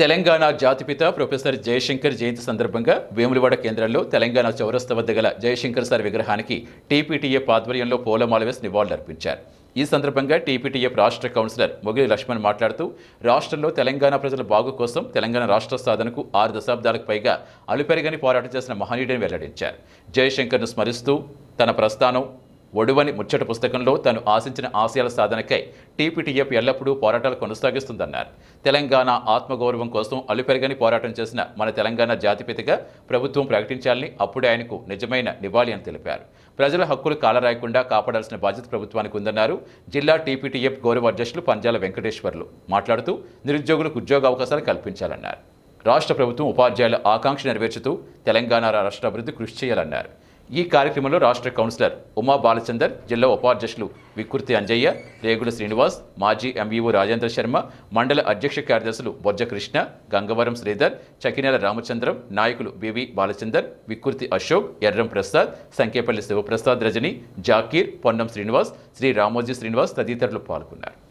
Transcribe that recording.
తెలంగాణ జాతిపిత ప్రొఫెసర్ జయశంకర్ జయంతి సందర్భంగా వేములవాడ కేంద్రంలో తెలంగాణ చౌరస్త వద్ద గల జయశంకర్ సార్ విగ్రహానికి టీపీటీఎఫ్ ఆధ్వర్యంలో పూలమాల వేసి నివాళులర్పించారు ఈ సందర్భంగా టీపీటీఎఫ్ రాష్ట్ర కౌన్సిలర్ మొగిలి లక్ష్మణ్ మాట్లాడుతూ రాష్ట్రంలో తెలంగాణ ప్రజల బాగు కోసం తెలంగాణ రాష్ట్ర సాధనకు ఆరు దశాబ్దాలకు పైగా అలుపెరగని పోరాటం చేసిన మహనీయుడిని వెల్లడించారు జయశంకర్ను స్మరిస్తూ తన ప్రస్థానం ఒడువని ముచ్చట పుస్తకంలో తను ఆశించిన ఆశయాల సాధనకై టీపీటీఎఫ్ ఎల్లప్పుడూ పోరాటాలు కొనసాగిస్తుందన్నారు తెలంగాణ ఆత్మగౌరవం కోసం అలుపెరగని పోరాటం చేసిన మన తెలంగాణ జాతిపితగా ప్రభుత్వం ప్రకటించాలని అప్పుడే ఆయనకు నిజమైన నివాళి అని తెలిపారు ప్రజల హక్కులు కాలరాయకుండా కాపాడాల్సిన బాధ్యత ప్రభుత్వానికి ఉందన్నారు జిల్లా టీపీటీఎఫ్ గౌరవ అధ్యక్షులు పంజాల వెంకటేశ్వర్లు మాట్లాడుతూ నిరుద్యోగులకు ఉద్యోగ అవకాశాలు కల్పించాలన్నారు రాష్ట్ర ప్రభుత్వం ఉపాధ్యాయుల ఆకాంక్ష నెరవేర్చుతూ తెలంగాణ రాష్ట్ర అభివృద్ధి కృషి చేయాలన్నారు ఈ కార్యక్రమంలో రాష్ట్ర కౌన్సిలర్ ఉమా బాలచందర్ జిల్లా ఉపాధ్యక్షులు వికృతి అంజయ్య రేగుల శ్రీనివాస్ మాజీ ఎంఈఓ రాజేంద్ర శర్మ మండల అధ్యక్ష కార్యదర్శులు బొజ్జ కృష్ణ గంగవరం శ్రీధర్ చకినేల రామచంద్రం నాయకులు బివి బాలచందర్ వికృతి అశోక్ ఎర్రం ప్రసాద్ సంకేపల్లి శివప్రసాద్ రజని జాకీర్ పొన్నం శ్రీనివాస్ శ్రీ రామోజీ శ్రీనివాస్ తదితరులు పాల్గొన్నారు